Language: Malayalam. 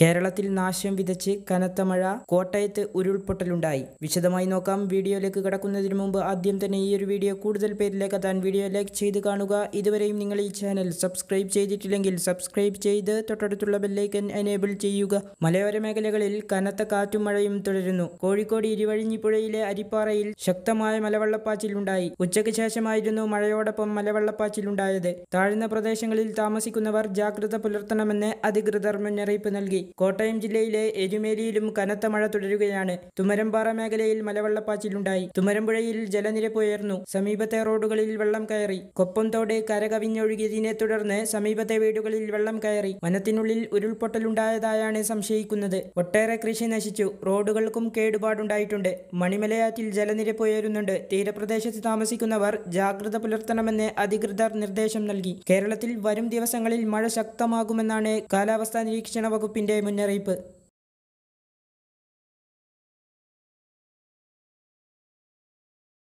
കേരളത്തിൽ നാശം വിതച്ച് കനത്ത മഴ കോട്ടയത്ത് ഉരുൾപൊട്ടലുണ്ടായി വിശദമായി നോക്കാം വീഡിയോയിലേക്ക് കടക്കുന്നതിന് മുമ്പ് ആദ്യം തന്നെ ഈ ഒരു വീഡിയോ കൂടുതൽ പേരിലേക്ക് താൻ വീഡിയോ ലൈക്ക് ചെയ്ത് കാണുക ഇതുവരെയും നിങ്ങൾ ഈ ചാനൽ സബ്സ്ക്രൈബ് ചെയ്തിട്ടില്ലെങ്കിൽ സബ്സ്ക്രൈബ് ചെയ്ത് തൊട്ടടുത്തുള്ള ബെല്ലൈക്കൻ എനേബിൾ ചെയ്യുക മലയോര മേഖലകളിൽ കനത്ത കാറ്റും മഴയും തുടരുന്നു കോഴിക്കോട് ഇരുവഴിഞ്ഞിപ്പുഴയിലെ അരിപ്പാറയിൽ ശക്തമായ മലവെള്ളപ്പാച്ചിലുണ്ടായി ഉച്ചയ്ക്ക് ശേഷമായിരുന്നു മഴയോടൊപ്പം മലവെള്ളപ്പാച്ചിലുണ്ടായത് താഴ്ന്ന പ്രദേശങ്ങളിൽ താമസിക്കുന്നവർ ജാഗ്രത പുലർത്തണമെന്ന് അധികൃതർ മുന്നറിയിപ്പ് നൽകി കോട്ടയം ജില്ലയിലെ എരുമേലിയിലും കനത്ത മഴ തുടരുകയാണ് തുമരമ്പാറ മേഖലയിൽ മലവെള്ളപ്പാച്ചിലുണ്ടായി തുമരമ്പുഴയിൽ ജലനിരപ്പ് ഉയർന്നു സമീപത്തെ റോഡുകളിൽ വെള്ളം കയറി കൊപ്പംതോട് കരകവിഞ്ഞൊഴുകിയതിനെ തുടർന്ന് സമീപത്തെ വീടുകളിൽ വെള്ളം കയറി വനത്തിനുള്ളിൽ ഉരുൾപൊട്ടലുണ്ടായതായാണ് സംശയിക്കുന്നത് ഒട്ടേറെ കൃഷി നശിച്ചു റോഡുകൾക്കും കേടുപാടുണ്ടായിട്ടുണ്ട് മണിമലയാറ്റിൽ ജലനിരപ്പ് ഉയരുന്നുണ്ട് തീരപ്രദേശത്ത് താമസിക്കുന്നവർ ജാഗ്രത പുലർത്തണമെന്ന് അധികൃതർ നിർദ്ദേശം നൽകി കേരളത്തിൽ വരും ദിവസങ്ങളിൽ മഴ ശക്തമാകുമെന്നാണ് കാലാവസ്ഥാ നിരീക്ഷണ വകുപ്പിന്റെ ഇന്ത്യയുടെ മുന്നറിയിപ്പ്